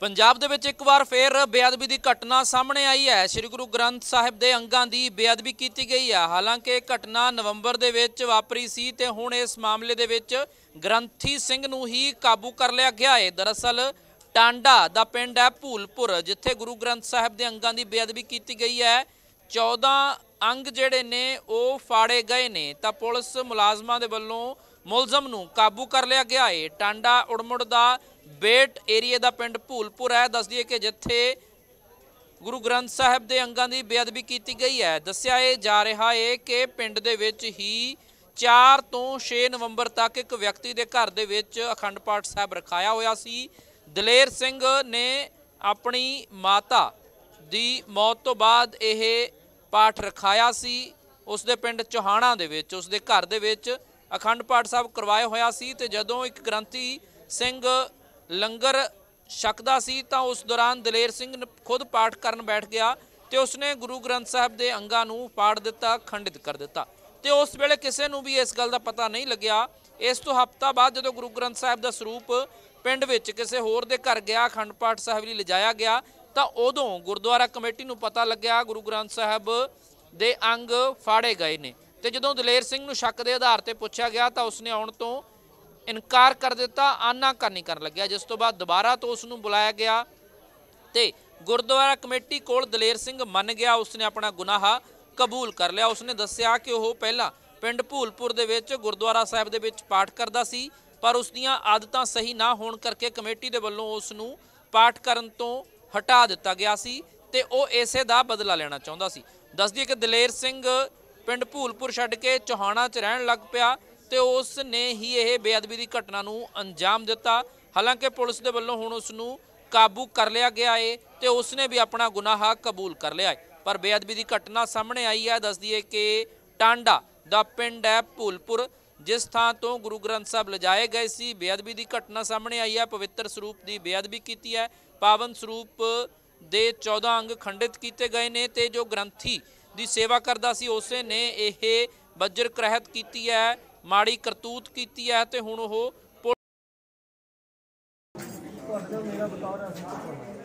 ਪੰਜਾਬ ਦੇ ਵਿੱਚ ਇੱਕ ਵਾਰ ਫੇਰ ਬੇਅਦਬੀ ਦੀ ਘਟਨਾ ਸਾਹਮਣੇ ਆਈ ਹੈ ਸ੍ਰੀ ਗੁਰੂ ਗ੍ਰੰਥ ਸਾਹਿਬ ਦੇ ਅੰਗਾਂ ਦੀ ਬੇਅਦਬੀ ਕੀਤੀ ਗਈ ਹੈ ਹਾਲਾਂਕਿ ਇਹ ਘਟਨਾ ਨਵੰਬਰ ਦੇ ਵਿੱਚ ਵਾਪਰੀ ਸੀ ਤੇ ਹੁਣ ਇਸ ਮਾਮਲੇ ਦੇ ਵਿੱਚ ਗ੍ਰੰਥੀ ਸਿੰਘ ਨੂੰ ਹੀ ਕਾਬੂ ਕਰ ਲਿਆ ਗਿਆ ਹੈ ਦਰਅਸਲ ਟਾਂਡਾ ਦਾ ਪਿੰਡ ਹੈ ਭੂਲਪੁਰ ਜਿੱਥੇ ਗੁਰੂ ਗ੍ਰੰਥ ਸਾਹਿਬ ਦੇ ਅੰਗਾਂ ਦੀ ਬੇਅਦਬੀ ਕੀਤੀ ਗਈ ਹੈ 14 ਅੰਗ ਜਿਹੜੇ ਨੇ ਉਹ ਫਾੜੇ ਗਏ ਨੇ ਤਾਂ ਪੁਲਿਸ ਮੁਲਾਜ਼ਮਾਂ ਦੇ ਵੱਲੋਂ ਮੁਲਜ਼ਮ ਨੂੰ ਕਾਬੂ ਕਰ ਲਿਆ ਗਿਆ ਹੈ ਟਾਂਡਾ ਉੜਮੁੜ ਦਾ ਬੇਟ ਏਰੀਏ ਦਾ ਪਿੰਡ ਭੂਲਪੁਰ ਹੈ ਦੱਸ ਦਈਏ ਕਿ ਜਿੱਥੇ ਗੁਰੂ ਗ੍ਰੰਥ ਸਾਹਿਬ ਦੇ ਅੰਗਾਂ ਦੀ ਬੇਅਦਬੀ ਕੀਤੀ ਗਈ ਹੈ ਦੱਸਿਆ ਇਹ ਜਾ ਰਿਹਾ ਹੈ ਕਿ ਪਿੰਡ ਦੇ ਵਿੱਚ ਹੀ 4 ਤੋਂ 6 ਨਵੰਬਰ ਤੱਕ ਇੱਕ ਵਿਅਕਤੀ ਦੇ ਘਰ ਦੇ ਵਿੱਚ ਅਖੰਡ ਪਾਠ ਸਾਹਿਬ ਰਖਾਇਆ ਹੋਇਆ ਸੀ ਦਲੇਰ ਸਿੰਘ ਨੇ ਆਪਣੀ ਮਾਤਾ ਦੀ ਮੌਤ ਤੋਂ ਬਾਅਦ ਇਹ ਪਾਠ ਰਖਾਇਆ ਸੀ ਉਸ ਦੇ ਪਿੰਡ ਚੋਹਾਣਾ ਦੇ ਵਿੱਚ ਉਸ ਦੇ ਘਰ ਦੇ ਵਿੱਚ ਅਖੰਡ ਪਾਠ ਸਾਹਿਬ ਕਰਵਾਇਆ ਹੋਇਆ ਸੀ ਤੇ ਜਦੋਂ ਇੱਕ ਗ੍ਰੰਥੀ ਸਿੰਘ ਲੰਗਰ ਛਕਦਾ ਸੀ ਤਾਂ ਉਸ ਦੌਰਾਨ ਦਲੇਰ ਸਿੰਘ ਖੁਦ ਪਾਠ ਕਰਨ ਬੈਠ ਗਿਆ ਤੇ ਉਸਨੇ ਗੁਰੂ ਗ੍ਰੰਥ ਸਾਹਿਬ ਦੇ ਅੰਗਾਂ ਨੂੰ ਪਾੜ ਦਿੱਤਾ ਖੰਡਿਤ ਕਰ ਦਿੱਤਾ ਤੇ ਉਸ ਵੇਲੇ ਕਿਸੇ ਨੂੰ ਵੀ ਇਸ ਗੱਲ ਦਾ ਪਤਾ ਨਹੀਂ ਲੱਗਿਆ ਇਸ ਤੋਂ ਹਫ਼ਤਾ ਬਾਅਦ ਜਦੋਂ ਗੁਰੂ ਗ੍ਰੰਥ ਸਾਹਿਬ ਦਾ ਸਰੂਪ ਪਿੰਡ ਵਿੱਚ ਕਿਸੇ ਹੋਰ ਦੇ ਘਰ ਗਿਆ ਅਖੰਡ ਪਾਠ ਸਾਹਿਬ ਲਈ ਲਿਜਾਇਆ ਗਿਆ ਤਾਂ ਉਦੋਂ ਗੁਰਦੁਆਰਾ ਕਮੇਟੀ ਨੂੰ ਪਤਾ ਲੱਗਿਆ ਗੁਰੂ ਗ੍ਰੰਥ ਸਾਹਿਬ ਦੇ ਅੰਗ ਫਾੜੇ ਗਏ ਨੇ ਤੇ ਜਦੋਂ ਦਲੇਰ ਸਿੰਘ ਨੂੰ ਸ਼ੱਕ ਦੇ ਆਧਾਰ ਤੇ ਪੁੱਛਿਆ ਗਿਆ ਤਾਂ ਉਸਨੇ ਆਉਣ ਤੋਂ ਇਨਕਾਰ ਕਰ ਦਿੱਤਾ ਆਨਾ ਕਰਨੀ ਕਰਨ ਲੱਗਿਆ ਜਿਸ ਤੋਂ ਬਾਅਦ ਦੁਬਾਰਾ ਤੋਂ ਉਸ ਨੂੰ ਬੁਲਾਇਆ ਗਿਆ ਤੇ ਗੁਰਦੁਆਰਾ ਕਮੇਟੀ ਕੋਲ ਦਲੇਰ ਸਿੰਘ ਮੰਨ ਗਿਆ ਉਸ ਨੇ ਆਪਣਾ ਗੁਨਾਹ ਕਬੂਲ ਕਰ ਲਿਆ ਉਸ ਨੇ ਦੱਸਿਆ ਕਿ ਉਹ ਪਹਿਲਾਂ ਪਿੰਡ ਭੂਲਪੁਰ ਦੇ ਵਿੱਚ ਗੁਰਦੁਆਰਾ ਸਾਹਿਬ ਦੇ ਵਿੱਚ ਪਾਠ ਕਰਦਾ ਸੀ ਪਰ ਉਸ ਦੀਆਂ ਆਦਤਾਂ ਸਹੀ ਨਾ ਹੋਣ ਕਰਕੇ ਕਮੇਟੀ ਦੇ ਵੱਲੋਂ ਉਸ ਨੂੰ ਪਾਠ ਕਰਨ ਤੋਂ ਹਟਾ ਦਿੱਤਾ ਗਿਆ ਸੀ ਤੇ ਉਹ ਇਸੇ ਦਾ ਬਦਲਾ ਲੈਣਾ ਚਾਹੁੰਦਾ ਸੀ ਦੱਸਦੀ ਹੈ ਕਿ ਦਲੇਰ ਸਿੰਘ ਪਿੰਡ ਭੂਲਪੁਰ ਛੱਡ ਕੇ ਚੋਹਾਣਾ 'ਚ ਰਹਿਣ ਲੱਗ ਪਿਆ ਤੇ ਉਸ ਨੇ ਹੀ ਇਹ ਬੇਅਦਬੀ ਦੀ ਘਟਨਾ ਨੂੰ ਅੰਜਾਮ ਦਿੱਤਾ ਹਾਲਾਂਕਿ ਪੁਲਿਸ ਦੇ ਵੱਲੋਂ ਹੁਣ ਉਸ ਨੂੰ ਕਾਬੂ ਕਰ ਲਿਆ ਗਿਆ ਏ ਤੇ ਉਸ ਨੇ ਵੀ ਆਪਣਾ ਗੁਨਾਹ ਕਬੂਲ ਕਰ ਲਿਆ ਏ ਪਰ ਬੇਅਦਬੀ ਦੀ ਘਟਨਾ ਸਾਹਮਣੇ ਆਈ ਹੈ ਦੱਸਦੀ ਦਈਏ ਕਿ ਟਾਂਡਾ ਦਾ ਪਿੰਡ ਹੈ ਭੂਲਪੁਰ ਜਿਸ ਥਾਂ ਤੋਂ ਗੁਰੂ ਗ੍ਰੰਥ ਸਾਹਿਬ ਲਜਾਏ ਗਏ ਸੀ ਬੇਅਦਬੀ ਦੀ ਘਟਨਾ ਸਾਹਮਣੇ ਆਈ ਹੈ ਪਵਿੱਤਰ ਸਰੂਪ ਦੀ ਬੇਅਦਬੀ ਕੀਤੀ ਹੈ ਪਾਵਨ ਸਰੂਪ ਦੇ 14 ਅੰਗ ਖੰਡਿਤ ਕੀਤੇ ਗਏ ਨੇ ਤੇ ਜੋ ਗ੍ਰੰਥੀ ਦੀ ਸੇਵਾ ਕਰਦਾ ਸੀ ਉਸੇ ਨੇ ਇਹ ਬੱਜਰ ਕਰਹਿਤ ਕੀਤੀ ਹੈ ਮਾੜੀ ਕਰਤੂਤ ਕੀਤੀ ਹੈ ਤੇ ਹੁਣ ਉਹ ਪੁਲਿਸ ਮੇਰਾ ਬਤੌਰ ਸੀ